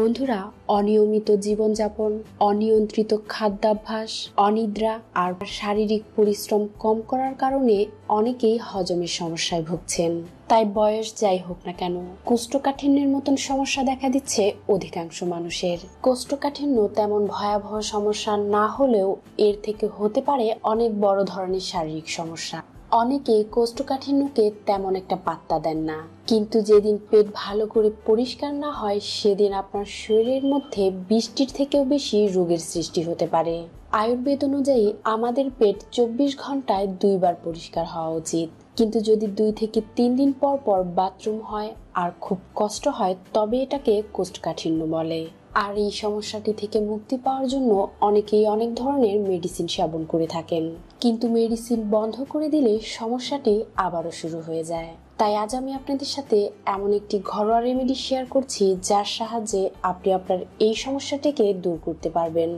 বন্ধুরা অনিয়মিত জীবনযাপন অনিয়ন্ত্রিত খাদ্যাভ্যাস অনিদ্রা আর শারীরিক পরিশ্রম কম করার কারণে অনেকেই হজমের সমস্যায় ভুগছেন তাই বয়স যাই হোক না কেন কোষ্ঠকাঠিন্যের মতন সমস্যা দেখা দিচ্ছে অধিকাংশ মানুষের কোষ্ঠকাঠিন্য তেমন ভয়াবহ সমস্যা না হলেও এর থেকে হতে পারে অনেক বড় ধরনের শারীরিক সমস্যা অনেকে কোষ্ঠকাঠিন্যকে তেমন একটা পাত্তা দেন না কিন্তু যেদিন পেট ভালো করে পরিষ্কার না হয় সেদিন আপনার শরীরের মধ্যে বৃষ্টির থেকেও বেশি রোগের সৃষ্টি হতে পারে আয়ুর্বেদ অনুযায়ী আমাদের পেট চব্বিশ ঘন্টায় দুইবার পরিষ্কার হওয়া উচিত কিন্তু যদি দুই থেকে তিন দিন পর পর বাথরুম হয় আর খুব কষ্ট হয় তবে এটাকে কোষ্ঠকাঠিন্য বলে আর এই সমস্যাটি থেকে মুক্তি পাওয়ার জন্য অনেকেই অনেক ধরনের মেডিসিন সেবন করে থাকেন কিন্তু মেডিসিন বন্ধ করে দিলে সমস্যাটি আবারও শুরু হয়ে যায় তাই আজ আমি আপনাদের সাথে এমন একটি ঘরোয়া রেমেডি শেয়ার করছি যার সাহায্যে আপনি আপনার এই সমস্যাটিকে দূর করতে পারবেন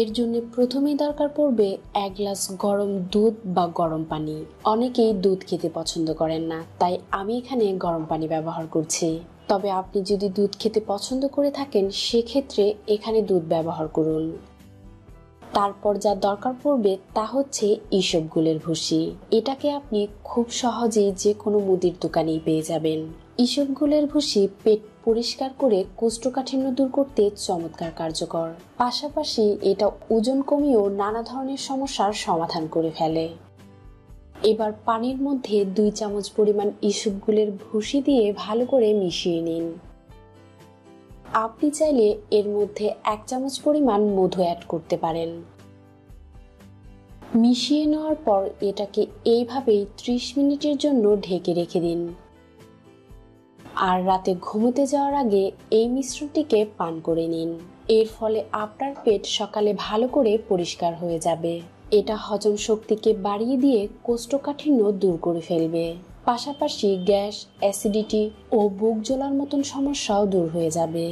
এর জন্য প্রথমেই দরকার পড়বে এক গ্লাস গরম দুধ বা গরম পানি অনেকেই দুধ খেতে পছন্দ করেন না তাই আমি এখানে গরম পানি ব্যবহার করছি তবে আপনি যদি দুধ খেতে পছন্দ করে থাকেন সেক্ষেত্রে এখানে দুধ ব্যবহার করুন তারপর যা দরকার পড়বে তা হচ্ছে ইসবগুলের ভুসি এটাকে আপনি খুব সহজেই যে কোনো মুদির দোকানেই পেয়ে যাবেন ইসবগুলের ভুসি পেট পরিষ্কার করে কোষ্ঠকাঠিন্য দূর করতে চমৎকার কার্যকর পাশাপাশি এটা ওজন কমিয়েও নানা ধরনের সমস্যার সমাধান করে ফেলে এবার পানির মধ্যে দুই চামচ পরিমাণ ইসুপগুলের ভুসি দিয়ে ভালো করে মিশিয়ে নিন আপনি চাইলে এর মধ্যে এক চামচ পরিমাণ মধু অ্যাড করতে পারেন মিশিয়ে নেওয়ার পর এটাকে এইভাবেই ত্রিশ মিনিটের জন্য ঢেকে রেখে দিন আর রাতে ঘুমোতে যাওয়ার আগে এই মিশ্রণটিকে পান করে নিন এর ফলে আপনার পেট সকালে ভালো করে পরিষ্কার হয়ে যাবে এটা হজম শক্তিকে বাড়িয়ে দিয়ে কোষ্ঠকাঠিন্য দূর করে ফেলবে পাশাপাশি গ্যাস অ্যাসিডিটি ও বুক জ্বলার মতন সমস্যাও দূর হয়ে যাবে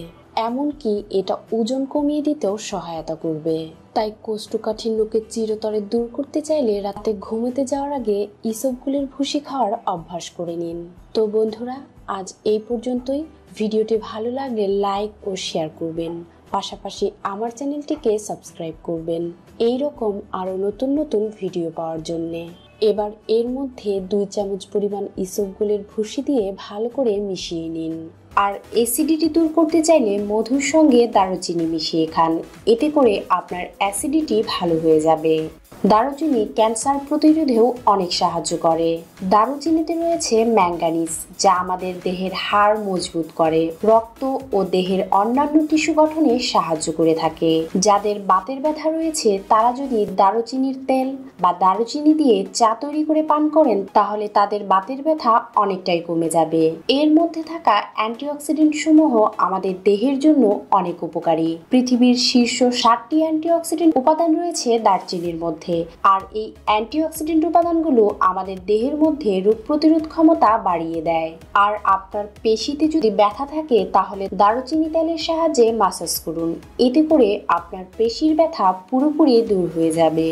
এমনকি এটা ওজন কমিয়ে দিতেও সহায়তা করবে তাই কোষ্ঠকাঠিন্যকে চিরতরে দূর করতে চাইলে রাতে ঘুমোতে যাওয়ার আগে ইসবগুলির ভুসি খাওয়ার অভ্যাস করে নিন তো বন্ধুরা আজ এই পর্যন্তই ভিডিওটি ভালো লাগলে লাইক ও শেয়ার করবেন পাশাপাশি আমার চ্যানেলটিকে সাবস্ক্রাইব করবেন এই রকম আরও নতুন নতুন ভিডিও পাওয়ার জন্যে এবার এর মধ্যে দুই চামচ পরিমাণ ইসবগুলের ভুসি দিয়ে ভালো করে মিশিয়ে নিন আর অ্যাসিডিটি দূর করতে চাইলে মধুর সঙ্গে দারুচিনি মিশিয়ে খান এতে করে আপনার অ্যাসিডিটি ভালো হয়ে যাবে দারুচিনি ক্যান্সার প্রতিরোধেও অনেক সাহায্য করে দারুচিনিতে রয়েছে ম্যাঙ্গানিজ যা আমাদের দেহের হাড় মজবুত করে রক্ত ও দেহের অন্যান্য টিস্যু গঠনে সাহায্য করে থাকে যাদের বাতের ব্যথা রয়েছে তারা যদি দারুচিনির তেল বা দারুচিনি দিয়ে চা তৈরি করে পান করেন তাহলে তাদের বাতের ব্যথা অনেকটাই কমে যাবে এর মধ্যে থাকা অ্যান্টিঅক্সিডেন্ট সমূহ আমাদের দেহের জন্য অনেক উপকারী পৃথিবীর শীর্ষ ষাটটি অ্যান্টিঅক্সিডেন্ট উপাদান রয়েছে দারচিনির মধ্যে থাকে আর এই অ্যান্টিঅক্সিডেন্ট উপাদানগুলো আমাদের দেহের মধ্যে রোগ প্রতিরোধ ক্ষমতা বাড়িয়ে দেয় আর আপনার পেশিতে যদি ব্যথা থাকে তাহলে দারুচিনি তেলের সাহায্যে মাসাজ করুন এতে করে আপনার পেশির ব্যথা পুরোপুরি দূর হয়ে যাবে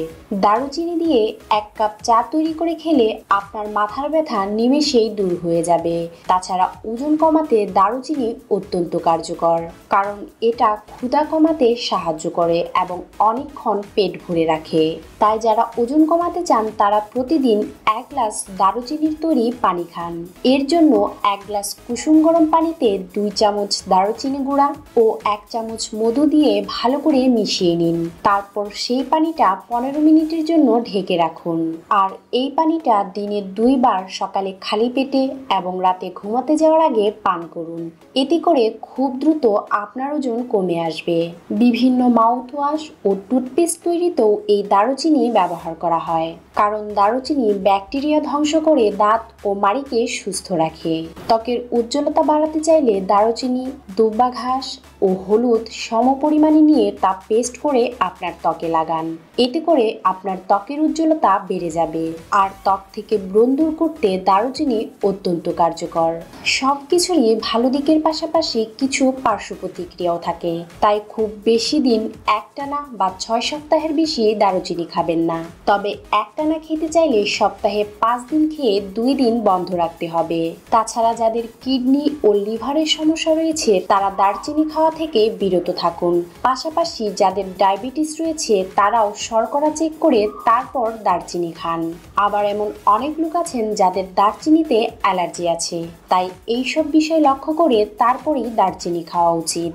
দারুচিনি দিয়ে এক কাপ চা তৈরি করে খেলে আপনার মাথার ব্যথা নিমেষেই দূর হয়ে যাবে তাছাড়া ওজন কমাতে দারুচিনি অত্যন্ত কার্যকর কারণ এটা ক্ষুদা কমাতে সাহায্য করে এবং অনেকক্ষণ পেট ভরে রাখে তাই যারা ওজন কমাতে চান তারা প্রতিদিন এক গ্লাস দারুচিনির তৈরি পানি খান এর জন্য এক গ্লাস কুসুম গরম পানিতে দুই চামচ দারুচিনি গুঁড়া ও এক চামচ মধু দিয়ে ভালো করে মিশিয়ে নিন তারপর সেই পানিটা পনেরো মিনিটের জন্য ঢেকে রাখুন আর এই পানিটা দিনে দুইবার সকালে খালি পেটে এবং রাতে ঘুমাতে যাওয়ার আগে পান করুন এতে করে খুব দ্রুত আপনার ওজন কমে আসবে বিভিন্ন মাউথওয়াশ ও টুথপেস্ট তৈরিতেও এই দারুচিনি দারুচিনি ব্যবহার করা হয় কারণ দারুচিনি ব্যাকটেরিয়া ধ্বংস করে দাঁত ও মাড়িকে সুস্থ রাখে ত্বকের উজ্জ্বলতা বাড়াতে চাইলে দারুচিনি দুব্বা ঘাস ও হলুদ সম পরিমাণে নিয়ে তা পেস্ট করে আপনার ত্বকে লাগান এতে করে আপনার ত্বকের উজ্জ্বলতা বেড়ে যাবে আর ত্বক থেকে ব্রণ দূর করতে দারুচিনি অত্যন্ত কার্যকর সব কিছুরই ভালো দিকের পাশাপাশি কিছু পার্শ্ব প্রতিক্রিয়াও থাকে তাই খুব বেশি দিন একটানা বা ছয় সপ্তাহের বেশি দারুচিনি খাবেন না তবে একটানা খেতে চাইলে সপ্তাহে পাঁচ দিন খেয়ে দুই দিন বন্ধ রাখতে হবে তাছাড়া যাদের কিডনি ও লিভারের সমস্যা রয়েছে তারা দারচিনি খাওয়া থেকে বিরত থাকুন পাশাপাশি যাদের ডায়াবেটিস রয়েছে তারাও শর্করা চেক করে তারপর দারচিনি খান আবার এমন অনেক লোক আছেন যাদের দারচিনিতে অ্যালার্জি আছে তাই এইসব বিষয় লক্ষ্য করে তারপরেই দারচিনি খাওয়া উচিত